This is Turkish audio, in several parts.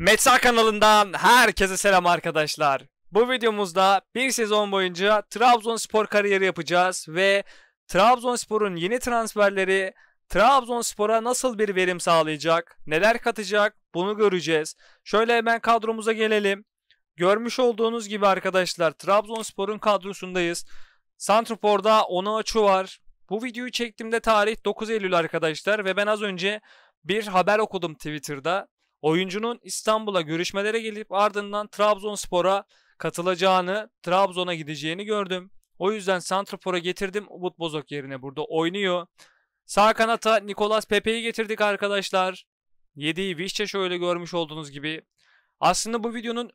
Metsa kanalından herkese selam arkadaşlar. Bu videomuzda bir sezon boyunca Trabzonspor kariyeri yapacağız ve Trabzonspor'un yeni transferleri Trabzonspor'a nasıl bir verim sağlayacak, neler katacak bunu göreceğiz. Şöyle hemen kadromuza gelelim. Görmüş olduğunuz gibi arkadaşlar Trabzonspor'un kadrosundayız. Santropor'da ona açı var. Bu videoyu çektiğimde tarih 9 Eylül arkadaşlar ve ben az önce bir haber okudum Twitter'da. Oyuncunun İstanbul'a görüşmelere gelip ardından Trabzonspor'a katılacağını, Trabzon'a gideceğini gördüm. O yüzden Santrafor'a getirdim. Umut Bozok yerine burada oynuyor. Sağ kanata Nikolas Pepe'yi getirdik arkadaşlar. Yediği Vişça şöyle görmüş olduğunuz gibi. Aslında bu videonun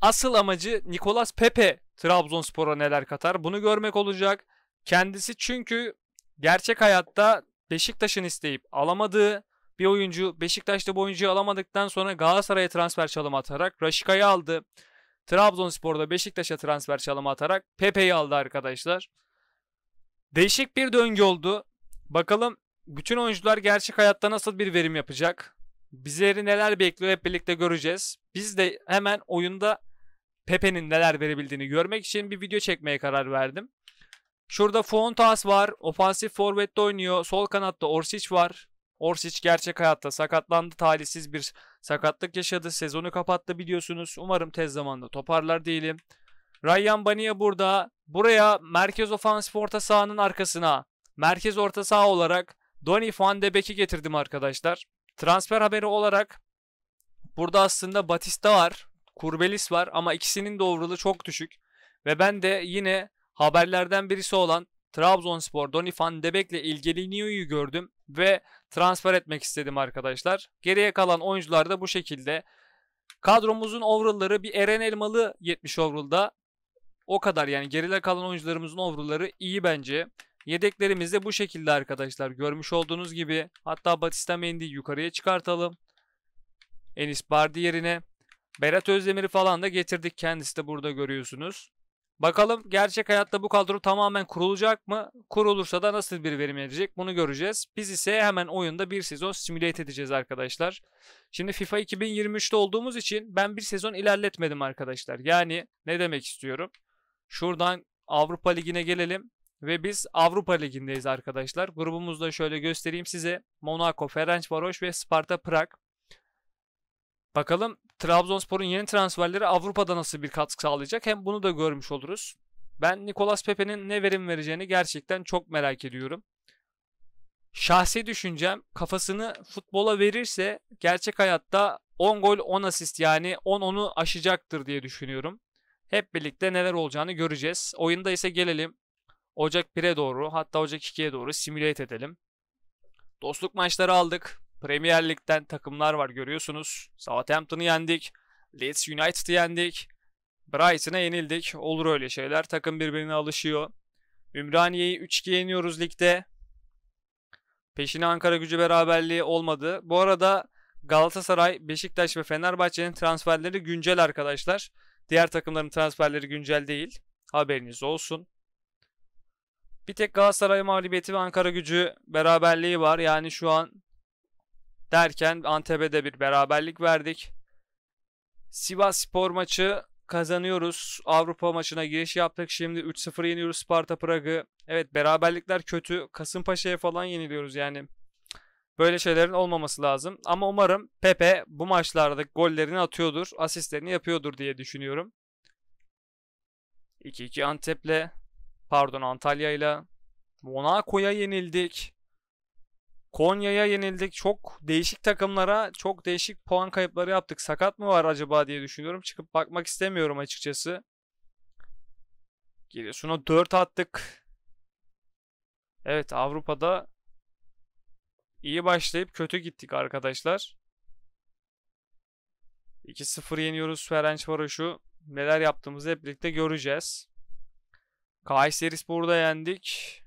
asıl amacı Nikolas Pepe Trabzonspor'a neler katar bunu görmek olacak. Kendisi çünkü gerçek hayatta Beşiktaş'ın isteyip alamadığı bir oyuncu Beşiktaş'ta bu oyuncuyu alamadıktan sonra Galatasaray'a transfer çalımı atarak Raşika'yı aldı. Trabzonspor'da Beşiktaş'a transfer çalımı atarak Pepe'yi aldı arkadaşlar. Değişik bir döngü oldu. Bakalım bütün oyuncular gerçek hayatta nasıl bir verim yapacak? Bizleri neler bekliyor hep birlikte göreceğiz. Biz de hemen oyunda Pepe'nin neler verebildiğini görmek için bir video çekmeye karar verdim. Şurada Fontas var. Ofansif forvette oynuyor. Sol kanatta Orsic var. Orsic gerçek hayatta sakatlandı. Talihsiz bir sakatlık yaşadı. Sezonu kapattı biliyorsunuz. Umarım tez zamanda toparlar diyelim. Ryan Bania burada. Buraya merkez ofansif orta sahanın arkasına merkez orta saha olarak Donny van de Beek'i getirdim arkadaşlar. Transfer haberi olarak burada aslında Batista var. Kurbelis var ama ikisinin de overall'ı çok düşük. Ve ben de yine haberlerden birisi olan Trabzonspor Donny van de Beek'le ilgileniyor'yu gördüm ve transfer etmek istedim arkadaşlar. Geriye kalan oyuncular da bu şekilde. Kadromuzun overall'ları bir Eren Elmalı 70 overall'da. O kadar yani geride kalan oyuncularımızın overall'ları iyi bence. Yedeklerimiz de bu şekilde arkadaşlar. Görmüş olduğunuz gibi hatta Batista Mendy'yi yukarıya çıkartalım. Enis Bardi yerine Berat Özdemir'i falan da getirdik. Kendisi de burada görüyorsunuz. Bakalım gerçek hayatta bu kadro tamamen kurulacak mı? Kurulursa da nasıl bir verim edecek bunu göreceğiz. Biz ise hemen oyunda bir sezon simülate edeceğiz arkadaşlar. Şimdi FIFA 2023'te olduğumuz için ben bir sezon ilerletmedim arkadaşlar. Yani ne demek istiyorum? Şuradan Avrupa Ligi'ne gelelim ve biz Avrupa Ligi'ndeyiz arkadaşlar. Grubumuzu da şöyle göstereyim size. Monaco, Ferencvaroş ve Sparta Prag. Bakalım Trabzonspor'un yeni transferleri Avrupa'da nasıl bir katkı sağlayacak hem bunu da görmüş oluruz. Ben Nicolas Pepe'nin ne verim vereceğini gerçekten çok merak ediyorum. Şahsi düşüncem kafasını futbola verirse gerçek hayatta 10 gol 10 asist yani 10 onu aşacaktır diye düşünüyorum. Hep birlikte neler olacağını göreceğiz. Oyunda ise gelelim Ocak 1'e doğru hatta Ocak 2'ye doğru simüle edelim. Dostluk maçları aldık. Premier Lig'den takımlar var görüyorsunuz. Southampton'ı yendik. Leeds United'ı yendik. Brighton'a yenildik. Olur öyle şeyler. Takım birbirine alışıyor. Ümraniye'yi 3-2 yeniyoruz ligde. Peşine Ankara gücü beraberliği olmadı. Bu arada Galatasaray, Beşiktaş ve Fenerbahçe'nin transferleri güncel arkadaşlar. Diğer takımların transferleri güncel değil. Haberiniz olsun. Bir tek Galatasaray mağlubiyeti ve Ankara gücü beraberliği var. Yani şu an Derken Antep'e bir beraberlik verdik. Sivas Spor maçı kazanıyoruz. Avrupa maçına giriş yaptık. Şimdi 3-0 yeniyoruz Sparta Prag'ı. Evet beraberlikler kötü. Kasımpaşa'ya falan yeniliyoruz yani. Böyle şeylerin olmaması lazım. Ama umarım Pepe bu maçlarda gollerini atıyordur, asistlerini yapıyordur diye düşünüyorum. 2-2 Antep'le, pardon Antalya'yla Monaco'ya yenildik. Konya'ya yenildik. Çok değişik takımlara çok değişik puan kayıpları yaptık. Sakat mı var acaba diye düşünüyorum. Çıkıp bakmak istemiyorum açıkçası. Giresun'a 4 attık. Evet Avrupa'da iyi başlayıp kötü gittik arkadaşlar. 2-0 yeniyoruz Ferencvaros'u. Neler yaptığımızı hep birlikte göreceğiz. Kayseri Spor'da yendik.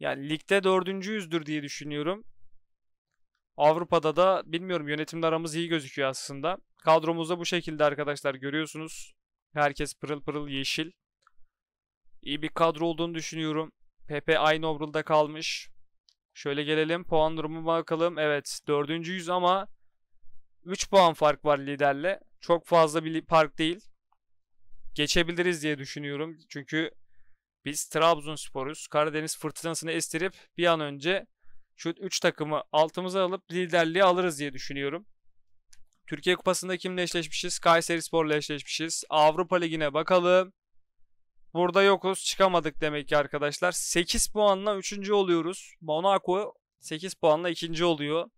Yani ligde dördüncü yüzdür diye düşünüyorum. Avrupa'da da bilmiyorum yönetimle aramız iyi gözüküyor aslında. Kadromuzda bu şekilde arkadaşlar görüyorsunuz. Herkes pırıl pırıl yeşil. İyi bir kadro olduğunu düşünüyorum. Pepe aynı obrilde kalmış. Şöyle gelelim puan durumu bakalım. Evet dördüncü yüz ama 3 puan fark var liderle. Çok fazla bir fark değil. Geçebiliriz diye düşünüyorum. Çünkü biz Trabzonspor'uz. Karadeniz fırtınasını estirip bir an önce şu 3 takımı altımıza alıp liderliği alırız diye düşünüyorum. Türkiye Kupası'nda kimle eşleşmişiz? Kayseri Spor'la eşleşmişiz. Avrupa Ligi'ne bakalım. Burada yokuz çıkamadık demek ki arkadaşlar. 8 puanla 3. oluyoruz. Monaco 8 puanla 2. oluyor.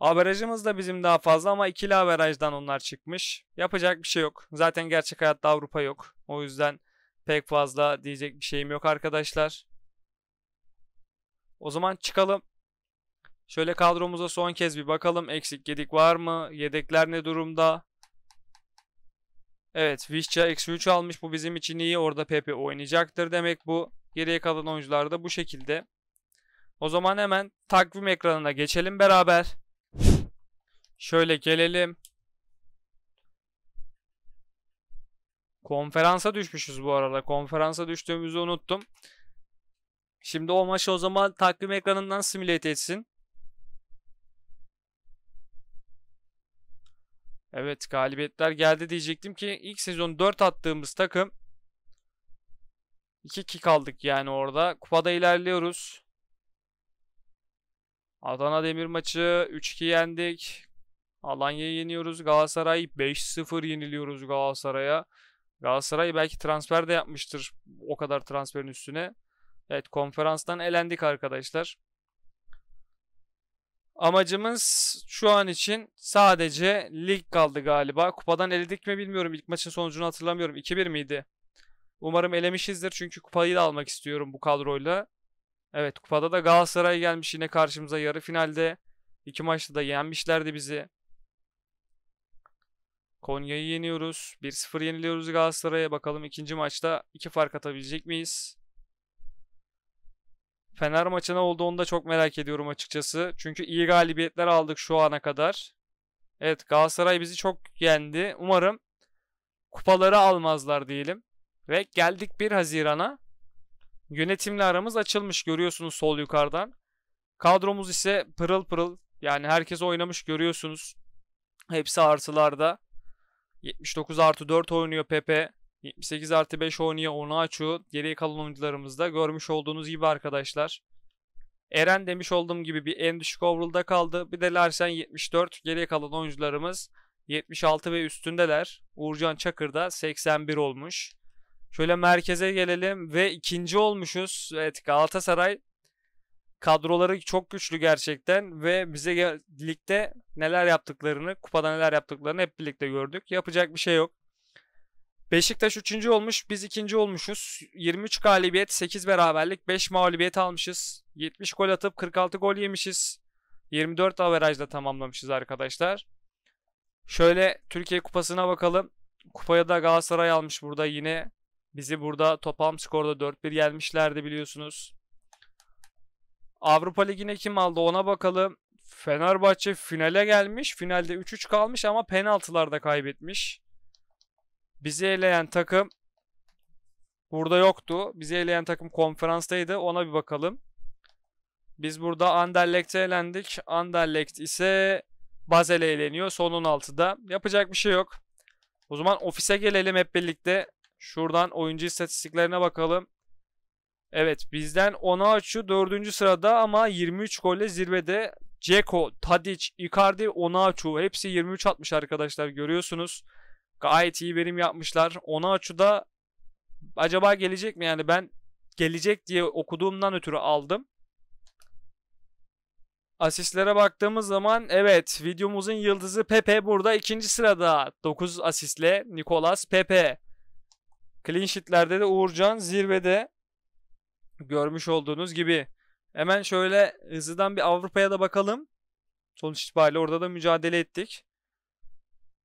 Averajımız da bizim daha fazla ama ikili averajdan onlar çıkmış. Yapacak bir şey yok. Zaten gerçek hayatta Avrupa yok. O yüzden Pek fazla diyecek bir şeyim yok arkadaşlar. O zaman çıkalım. Şöyle kadromuza son kez bir bakalım. Eksik yedik var mı? Yedekler ne durumda? Evet Vişça x 3 almış. Bu bizim için iyi. Orada Pepe oynayacaktır demek bu. Geriye kalan oyuncular da bu şekilde. O zaman hemen takvim ekranına geçelim beraber. Şöyle gelelim. Konferansa düşmüşüz bu arada. Konferansa düştüğümüzü unuttum. Şimdi o maçı o zaman takvim ekranından simüle etsin. Evet galibiyetler geldi diyecektim ki ilk sezon 4 attığımız takım 2 kick aldık yani orada. Kupada ilerliyoruz. Adana Demir maçı 3-2 yendik. Alanya'yı yeniyoruz. Galatasaray 5-0 yeniliyoruz Galatasaray'a. Galatasaray belki transfer de yapmıştır o kadar transferin üstüne. Evet konferanstan elendik arkadaşlar. Amacımız şu an için sadece lig kaldı galiba. Kupadan eledik mi bilmiyorum. İlk maçın sonucunu hatırlamıyorum. 2-1 miydi? Umarım elemişizdir çünkü kupayı da almak istiyorum bu kadroyla. Evet kupada da Galatasaray gelmiş yine karşımıza yarı finalde. İki maçta da yenmişlerdi bizi. Konya'yı yeniyoruz. 1-0 yeniliyoruz Galatasaray'a. Bakalım ikinci maçta iki fark atabilecek miyiz? Fener maçına oldu onu da çok merak ediyorum açıkçası. Çünkü iyi galibiyetler aldık şu ana kadar. Evet Galatasaray bizi çok yendi. Umarım kupaları almazlar diyelim. Ve geldik 1 Haziran'a. Yönetimle aramız açılmış görüyorsunuz sol yukarıdan. Kadromuz ise pırıl pırıl. Yani herkes oynamış görüyorsunuz. Hepsi artılarda. 79 artı 4 oynuyor Pepe. 78 artı 5 oynuyor Onaçu. Geriye kalan oyuncularımızda görmüş olduğunuz gibi arkadaşlar. Eren demiş olduğum gibi bir en düşük overall'da kaldı. Bir de Larsen 74. Geriye kalan oyuncularımız 76 ve üstündeler. Uğurcan Çakır da 81 olmuş. Şöyle merkeze gelelim ve ikinci olmuşuz. Evet Galatasaray Kadroları çok güçlü gerçekten ve bize ligde neler yaptıklarını, kupada neler yaptıklarını hep birlikte gördük. Yapacak bir şey yok. Beşiktaş 3. olmuş, biz 2. olmuşuz. 23 galibiyet, 8 beraberlik, 5 mağlubiyet almışız. 70 gol atıp 46 gol yemişiz. 24 averajla tamamlamışız arkadaşlar. Şöyle Türkiye Kupası'na bakalım. Kupaya da Galatasaray almış burada yine. Bizi burada toplam skorda 4-1 gelmişlerdi biliyorsunuz. Avrupa Ligi'ne kim aldı ona bakalım. Fenerbahçe finale gelmiş. Finalde 3-3 kalmış ama penaltılarda kaybetmiş. Bizi eleyen takım burada yoktu. Bizi eleyen takım konferanstaydı. Ona bir bakalım. Biz burada Anderlecht'e elendik. Anderlecht ise Basel'e eleniyor son 16'da. Yapacak bir şey yok. O zaman ofise gelelim hep birlikte. Şuradan oyuncu istatistiklerine bakalım. Evet bizden Onaçu 4. sırada ama 23 golle zirvede. Ceko, Tadic, Icardi, Onaçu hepsi 23 atmış arkadaşlar görüyorsunuz. Gayet iyi verim yapmışlar. Onaçu da acaba gelecek mi? Yani ben gelecek diye okuduğumdan ötürü aldım. Asistlere baktığımız zaman evet videomuzun yıldızı Pepe burada ikinci sırada. 9 asistle Nicolas Pepe. Clean sheetlerde de Uğurcan zirvede görmüş olduğunuz gibi. Hemen şöyle hızlıdan bir Avrupa'ya da bakalım. Sonuç itibariyle orada da mücadele ettik.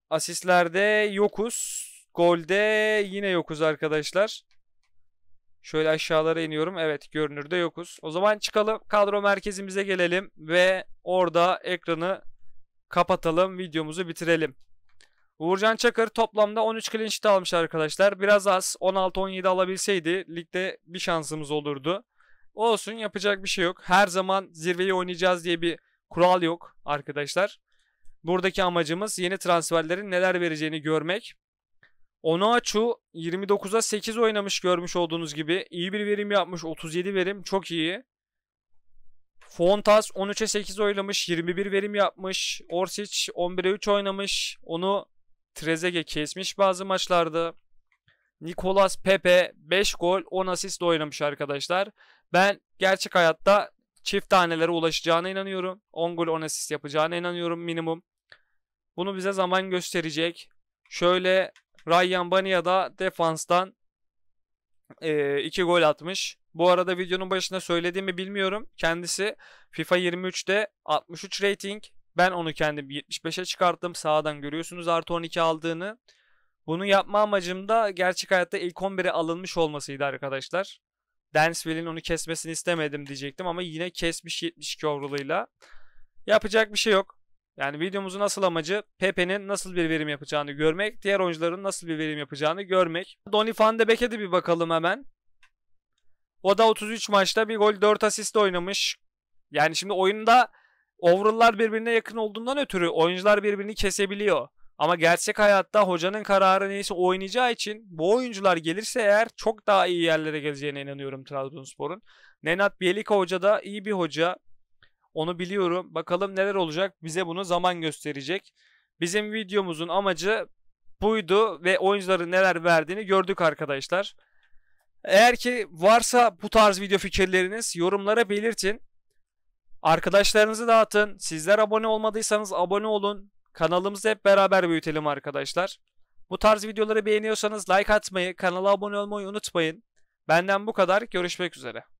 Asistlerde yokuz. Golde yine yokuz arkadaşlar. Şöyle aşağılara iniyorum. Evet görünürde yokuz. O zaman çıkalım kadro merkezimize gelelim ve orada ekranı kapatalım videomuzu bitirelim. Uğurcan Çakır toplamda 13 clean sheet almış arkadaşlar. Biraz az 16-17 alabilseydi ligde bir şansımız olurdu. Olsun yapacak bir şey yok. Her zaman zirveyi oynayacağız diye bir kural yok arkadaşlar. Buradaki amacımız yeni transferlerin neler vereceğini görmek. Onoaçu 29'a 8 oynamış görmüş olduğunuz gibi. iyi bir verim yapmış. 37 verim çok iyi. Fontas 13'e 8 oynamış. 21 verim yapmış. Orsic 11'e 3 oynamış. Onu Trezege kesmiş bazı maçlarda. Nicolas Pepe 5 gol 10 asistle oynamış arkadaşlar. Ben gerçek hayatta çift tanelere ulaşacağına inanıyorum. 10 gol 10 asist yapacağına inanıyorum minimum. Bunu bize zaman gösterecek. Şöyle Ryan Bania da defanstan 2 e, iki gol atmış. Bu arada videonun başında söylediğimi bilmiyorum. Kendisi FIFA 23'te 63 rating, ben onu kendim 75'e çıkarttım. Sağdan görüyorsunuz artı 12 aldığını. Bunu yapma amacım da gerçek hayatta ilk 11'e alınmış olmasıydı arkadaşlar. Dansville'in onu kesmesini istemedim diyecektim ama yine kesmiş 72 overall'ıyla. Yapacak bir şey yok. Yani videomuzun asıl amacı Pepe'nin nasıl bir verim yapacağını görmek, diğer oyuncuların nasıl bir verim yapacağını görmek. Donny van de Beek'e de bir bakalım hemen. O da 33 maçta bir gol 4 asist oynamış. Yani şimdi oyunda overall'lar birbirine yakın olduğundan ötürü oyuncular birbirini kesebiliyor. Ama gerçek hayatta hocanın kararı neyse oynayacağı için bu oyuncular gelirse eğer çok daha iyi yerlere geleceğine inanıyorum Trabzonspor'un. Nenat Bielika hoca da iyi bir hoca. Onu biliyorum. Bakalım neler olacak. Bize bunu zaman gösterecek. Bizim videomuzun amacı buydu ve oyuncuların neler verdiğini gördük arkadaşlar. Eğer ki varsa bu tarz video fikirleriniz yorumlara belirtin. Arkadaşlarınızı dağıtın. Sizler abone olmadıysanız abone olun. Kanalımızı hep beraber büyütelim arkadaşlar. Bu tarz videoları beğeniyorsanız like atmayı, kanala abone olmayı unutmayın. Benden bu kadar. Görüşmek üzere.